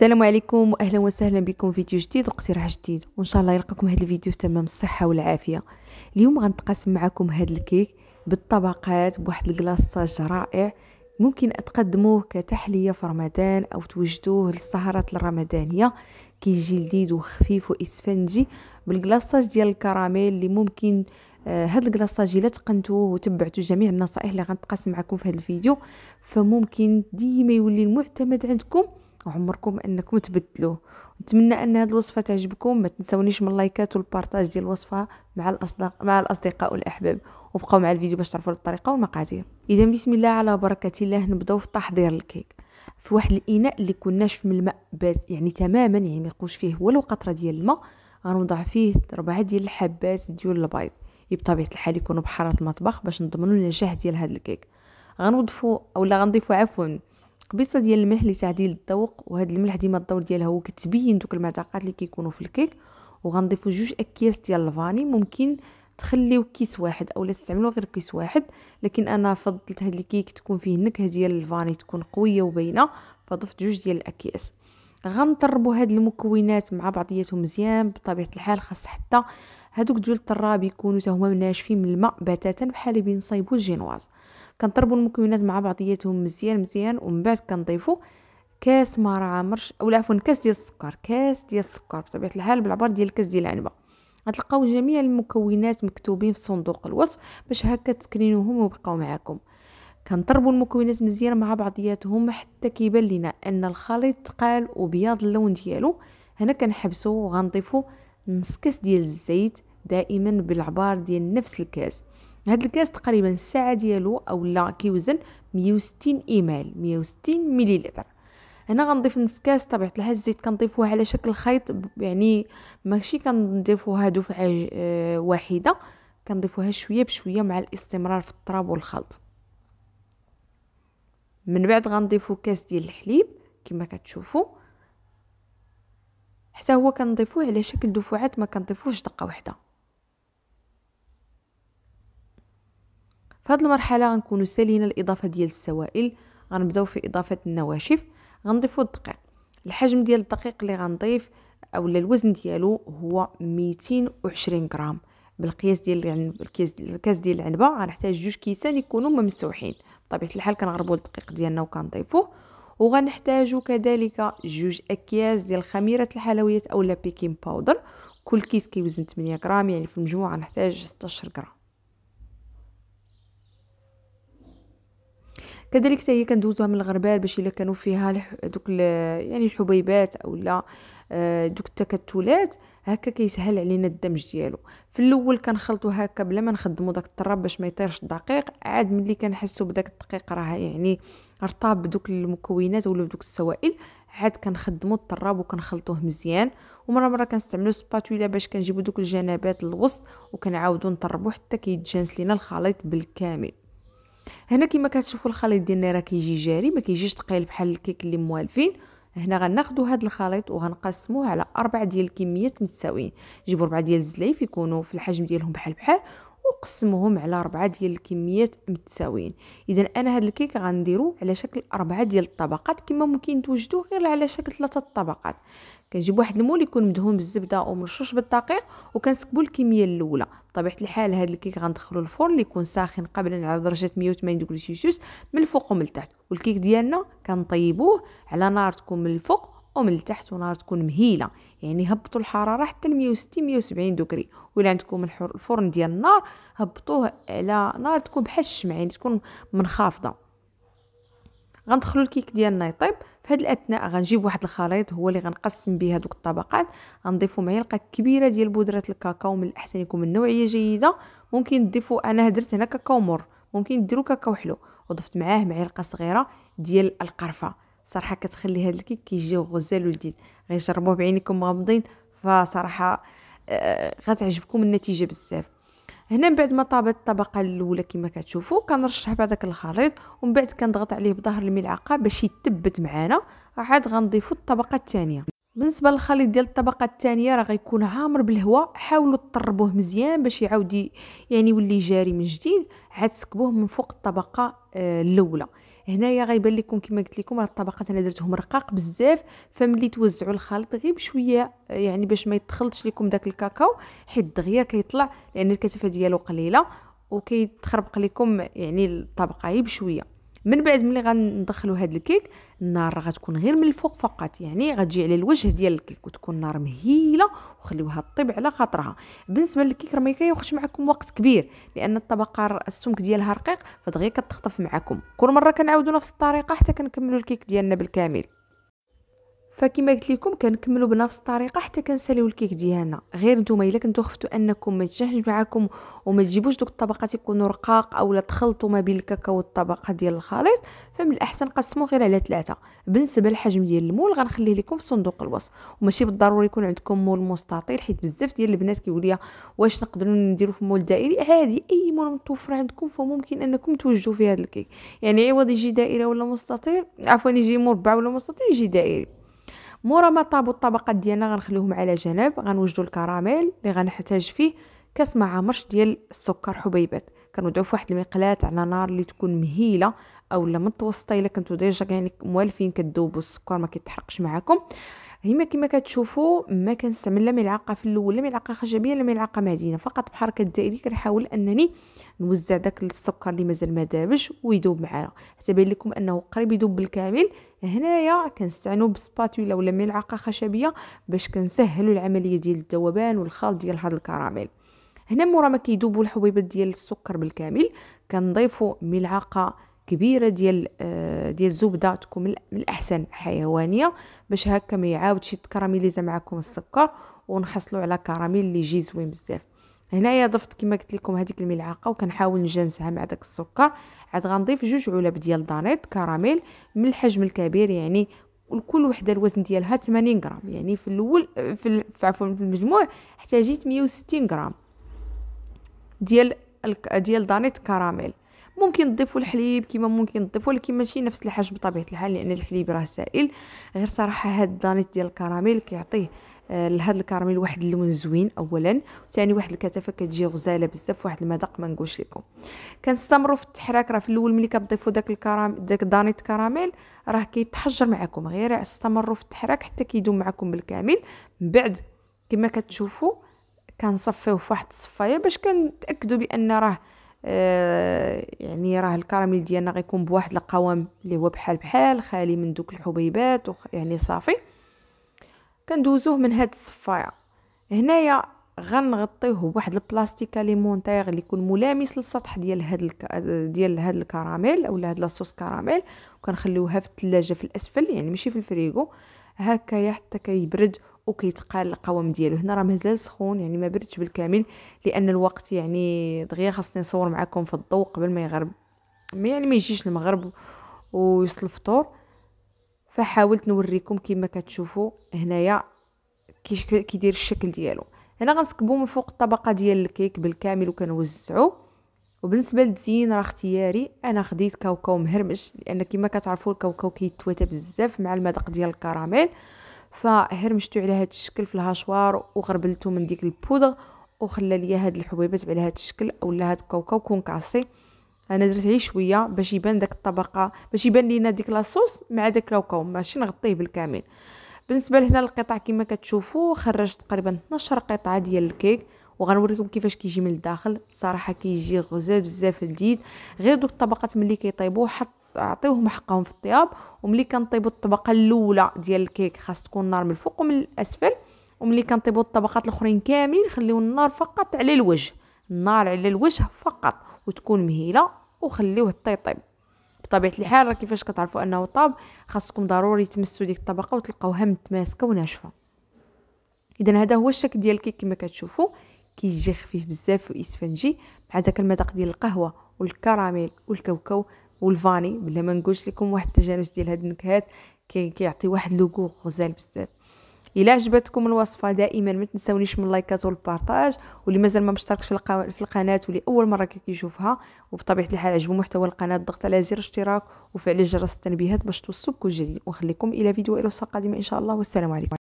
السلام عليكم واهلا وسهلا بكم فيديو جديد واقتراح جديد وان شاء الله يلقاكم هذا الفيديو تمام الصحه والعافيه اليوم غنتقاسم معكم هذا الكيك بالطبقات بواحد الكلاصاج رائع ممكن تقدموه كتحليه في رمضان او توجدوه للسهرات الرمضانيه كيجي لذيذ وخفيف واسفنجي بالكلاصاج ديال الكراميل اللي ممكن آه، هاد الكلاصاج الا تقنتوه وتبعتوا جميع النصائح اللي غنتقاسم معكم في هذا الفيديو فممكن ديما يولي المعتمد عندكم عمركم انكم تبدلوه نتمنى ان هذه الوصفه تعجبكم ما تنسونيش من اللايكات والبارتاج ديال الوصفه مع الاصدقاء مع الاصدقاء والاحباب وبقاو مع الفيديو باش تعرفوا الطريقه والمقادير اذا بسم الله على بركه الله نبداو في تحضير الكيك في واحد الاناء اللي كناش في الماء يعني تماما يعني ما يقوش فيه ولو قطره ديال الماء غنوضع فيه ربعه ديال الحبات ديال البيض بطبيعه الحال يكونوا بحاره المطبخ باش نضمنوا النجاح ديال هذا الكيك غنوضفوا اولا غنضيفوا عفوا قبيصه ديال الملح لتعديل الذوق وهاد الملح ديما الدور ديالها هو كتبين دوك المذاقات اللي كيكونوا في الكيك وغنضيفوا جوج اكياس ديال الفاني ممكن تخليو كيس واحد اولا تستعملوا غير كيس واحد لكن انا فضلت هاد الكيك تكون فيه النكهه ديال الفاني تكون قويه وباينه فضفت جوج ديال الاكياس غنطربوا هاد المكونات مع بعضياتهم مزيان بطبيعه الحال خاص حتى هادوك ديال الطراب يكونوا حتى هما ناشفين من الماء بتاتا بحال بين صايبو الجينواز كنضربوا المكونات مع بعضياتهم مزيان مزيان ومن بعد كنضيفوا كاس مار عامرش او عفوا كاس ديال السكر كاس ديال السكر بطبيعه الحال بالعبار ديال كاس ديال العنبه غتلقاو جميع المكونات مكتوبين في صندوق الوصف باش هكا تسكرينوهم ويبقاو معاكم كنضربوا المكونات مزيان مع بعضياتهم حتى كيبان لنا ان الخليط تقال وبياض اللون ديالو هنا كنحبسو وغنضيفوا نص كاس ديال الزيت دائما بالعبار ديال نفس الكاس هاد الكاس تقريبا الساعه ديالو اولا كيوزن مية إيمال ايميل وستين مليلتر هنا غنضيف نص كاس طبيعه الحال الزيت كنضيفوه على شكل خيط يعني ماشي كنضيفوها دفعة اه واحده كنضيفوها شويه بشويه مع الاستمرار في الطراب والخلط من بعد غنضيفو كاس ديال الحليب كما كتشوفو حتى هو كنضيفوه على شكل دفعات ما كنضيفوش دقه واحده فهاد المرحله غنكونوا سالينا الاضافه ديال السوائل غنبداو في اضافه النواشف غنضيفوا الدقيق الحجم ديال الدقيق اللي غنضيف اولا الوزن ديالو هو 220 غرام بالقياس ديال الكاس ديال الكاس ديال العنبه غنحتاج جوج كيسان يكونوا ممسوحين بطبيعه الحال كنغربوا الدقيق ديالنا وكنضيفوه وغنحتاجوا كذلك جوج اكياس ديال خميره الحلويات اولا بيكين باودر كل كيس كيوزن 8 غرام يعني في المجموع غنحتاج 16 غرام كذلك حتى هي كندوزوها من الغربال باش الا كانوا فيها دوك يعني الحبيبات اولا آه، دوك التكتلات هكا كيسهل علينا الدمج ديالو في الاول كنخلطو هكا بلا ما نخدمو داك الطراب باش ما يطيرش الدقيق عاد ملي كنحسو بداك الدقيق راه يعني رطاب بدوك المكونات ولا بدوك السوائل عاد كنخدمو الطراب وكنخلطوه مزيان ومره مره كنستعملو سباتولا باش كنجيبو دوك الجنابات للوسط وكنعاودو نطربو حتى كيتجانس لينا الخليط بالكامل هنا كما كتشوفوا الخليط ديالنا راه كيجي جاري ما كيجيش ثقيل بحال الكيك اللي موالفين هنا غناخذوا هذا الخليط وغنقسموه على اربع ديال الكميات متساويين جيبوا اربعه ديال الزلايف يكونوا في الحجم ديالهم بحال بحال وقسمهم على ربعة ديال الكميات متساويين اذا انا هاد الكيك غنديرو على شكل ربعة ديال الطبقات كما ممكن توجدوه غير على شكل ثلاثه الطبقات كنجيب واحد المول يكون مدهون بالزبده ومرشوش بالدقيق وكنسكبو الكميه الاولى بطبيعه الحال هاد الكيك غندخلو الفرن اللي يكون ساخن قبلا على درجه 180 ديجري سيلسيوس من الفوق ومن التحت والكيك ديالنا كنطيبوه على نار تكون من الفوق ومن التحت ونار تكون مهيله يعني هبطوا الحراره حتى ل 160 170 دوغري ولا عندكم الفرن ديال النار هبطوه على نار تكون بحال الشمع يعني تكون منخفضه غندخلوا الكيك ديالنا يطيب في هاد الاثناء غنجيب واحد الخليط هو اللي غنقسم به هذوك الطبقات غنضيفوا معلقه كبيره ديال بودره الكاكاو من الاحسن يكون من نوعيه جيده ممكن تضيفوا انا درت هنا كاكاو مر ممكن ديروا كاكاو حلو وضفت معاه معلقه صغيره ديال القرفه صراحه كتخلي هاد الكيك كيجيو غزال ولذيذ غير جربوه بعينكم مغمضين فصراحه آه، غتعجبكم النتيجه بزاف هنا من بعد ما طابت الطبقه الاولى كما كتشوفوا كنرشح بهذاك الخليط ومن بعد كنضغط عليه بظهر الملعقه باش يتبت معنا عاد غنضيفوا الطبقه الثانيه بالنسبه للخليط ديال الطبقه الثانيه راه غيكون عامر بالهواء حاولوا تطربوه مزيان باش يعاود يعني يولي جاري من جديد عاد سكبوه من فوق الطبقه آه، الاولى آه هنايا غيبان لكم كما قلت لكم راه الطبقات انا درتهم رقاق بزاف فملي توزعوا الخليط غير بشويه يعني باش ما يتخلطش لكم داك الكاكاو حيت الدغيا كيطلع لان الكثافه ديالو قليله وكيتخربق لكم يعني الطبقه غير بشويه من بعد ملي غندخلو هاد الكيك النار غتكون غير من الفوق فقط يعني غتجي على الوجه ديال الكيك وتكون النار مهيله وخليوها طيب على خاطرها بالنسبه للكيك راه ما كياخذش معكم وقت كبير لان الطبقه السمك ديالها رقيق فدغيا كتخطف معكم كل مره كنعاودو نفس الطريقه حتى كنكملو الكيك ديالنا بالكامل فكما قلت لكم كنكملوا بنفس الطريقه حتى كنساليو الكيك ديالنا غير نتوما الا كنتو خفتوا انكم ما يتجهش معكم وما تجيبوش دوك الطبقات يكونوا رقاق اولا تخلطوا ما بين الكاكاو والطبقه ديال الخليط فمن الاحسن قسموه غير على ثلاثه بالنسبه للحجم ديال المول غنخليه لكم في صندوق الوصف وماشي بالضروري يكون عندكم مول مستطيل حيت بزاف ديال البنات كيقول لي واش نقدروا نديروا في مول دائري عادي اي مول متوفر عندكم فممكن انكم توجهوا في هذا الكيك يعني عوض يجي دائره ولا مستطيل عفوا يجي مربع ولا مستطيل يجي دائري مورا ما طابوا الطبقات ديالنا غنخليوهم على جنب غنوجدوا الكراميل اللي غنحتاج فيه كاس مع مرش ديال السكر حبيبات كنوضعو في واحد المقلاة على نار اللي تكون مهيله اولا متوسطه الا كنتو ديجا يعني موالفين كدوبو السكر ما كيتحرقش معاكم هما كما كتشوفوا ما كنستعمل لا ملعقه في الاول لا ملعقه خشبيه لا ملعقه معدنيه فقط بحركه دائري كنحاول انني نوزع داك السكر اللي مازال ما دابش ويذوب معانا حتى باين لكم انه قريب يذوب بالكامل هنايا كنستعنوا بسباتولا ولا ملعقه خشبيه باش كنسهلوا العمليه ديال الذوبان والخلط ديال هذا الكراميل هنا مورا ما كيذوبوا الحبيبات ديال السكر بالكامل كنضيفوا ملعقه كبيره ديال آه، ديال الزبده تكون من الاحسن حيوانيه باش هكا ما يعاودش يتكراميليزا معكم السكر ونحصلوا على كراميل اللي يجي زوين بزاف هنايا ضفت كما قلت لكم هذيك الملعقه وكنحاول نجنسها مع داك السكر عاد غنضيف جوج علب ديال دانيت كراميل من الحجم الكبير يعني كل وحده الوزن ديالها 80 غرام يعني في الاول في عفوا في المجموع احتاجيت 160 غرام ديال ديال دانيت كراميل ممكن تضيفوا الحليب كيما ممكن تضيفوا لكن ماشي نفس الحجم بطبيعه الحال لان الحليب راه سائل غير صراحه هاد الدانيت ديال الكراميل كيعطيه آه، لهاد الكراميل واحد اللون زوين اولا وثاني واحد الكثافه كتجي غزاله بزاف واحد المذاق ما نقولش لكم كنستمروا في التحراك راه في الاول ملي كتضيفوا داك الكرام داك دانيت كراميل راه كيتحجر معكم غير استمروا في التحراك حتى كيدوم معكم بالكامل من بعد كما كتشوفوا كنصفيوه في واحد الصفايه باش كنتاكدوا بان راه آه، يعني راه الكراميل ديالنا غيكون بواحد القوام اللي هو بحال بحال خالي من دوك الحبيبات وخ... يعني صافي كندوزوه من هاد الصفايه هنايا غنغطيه بواحد البلاستيك ليمونتير اللي يكون ملامس للسطح ديال هاد الك... ديال هاد الكراميل اولا هاد لاصوص كراميل وكنخليوها في الثلاجه في الاسفل يعني ماشي في الفريغو هكايا حتى كيبرد وكيتقال القوام ديالو هنا راه مازال سخون يعني ما بردش بالكامل لان الوقت يعني دغيا خاصني نصور معكم في الضوء قبل ما يغرب ما يعني ما يجيش المغرب ويوصل الفطور فحاولت نوريكم كما كتشوفوا هنايا كيدير الشكل ديالو هنا غنسكبو من فوق الطبقه ديال الكيك بالكامل وكنوزعو وبالنسبه للتزيين راه اختياري انا خديت كاوكاو مهرمش لان كما كتعرفوا الكاوكاو كيتواتى بزاف مع المذاق ديال الكراميل فهرمشتو على هذا الشكل في الهشوار وغربلتو من ديك البودغ وخلى ليا هاد الحبيبات على هاد الشكل اولا هاد الكاوكاو كونكاسي انا درت عليه شويه باش يبان داك الطبقه باش يبان لينا ديك لاصوص مع داك الكاوكاو ماشي نغطيه بالكامل بالنسبه لهنا القطع كما كتشوفوا خرجت تقريبا 12 قطعه ديال الكيك وغنوريكم كيفاش كيجي من الداخل الصراحه كيجي غزال بزاف لذيذ غير دوك الطبقات ملي كيطيبوا حط عطيوهم حقهم في الطياب وملي كنطيبوا الطبقه الاولى ديال الكيك خاص تكون النار من الفوق ومن الاسفل وملي كنطيبوا الطبقات الاخرين كاملين خليو النار فقط على الوجه النار على الوجه فقط وتكون مهيله وخليوه حتى يطيب بطبيعه الحال راه كيفاش كتعرفوا انه طاب خاصكم ضروري تمسوا ديك الطبقه وتلقاوها متماسكه وناشفه اذا هذا هو الشكل ديال الكيك كما كتشوفوا كيجي خفيف بزاف واسفنجي مع داك المذاق ديال القهوه والكراميل والكاوكاو والفاني بلا ما نقولش لكم واحد التجانس ديال هاد النكهات كيعطي واحد لوغو غزال بزاف الى عجبتكم الوصفه دائما ما تنساونيش من اللايكات والبارطاج واللي مازال ما مشتركش في, في القناه واللي اول مره كيشوفها وبطبيعه الحال عجبو محتوى القناه ضغط على زر اشتراك وفعل جرس التنبيهات باش توصلكم كل جديد ونخليكم الى فيديو الوصفه قادمه ان شاء الله والسلام عليكم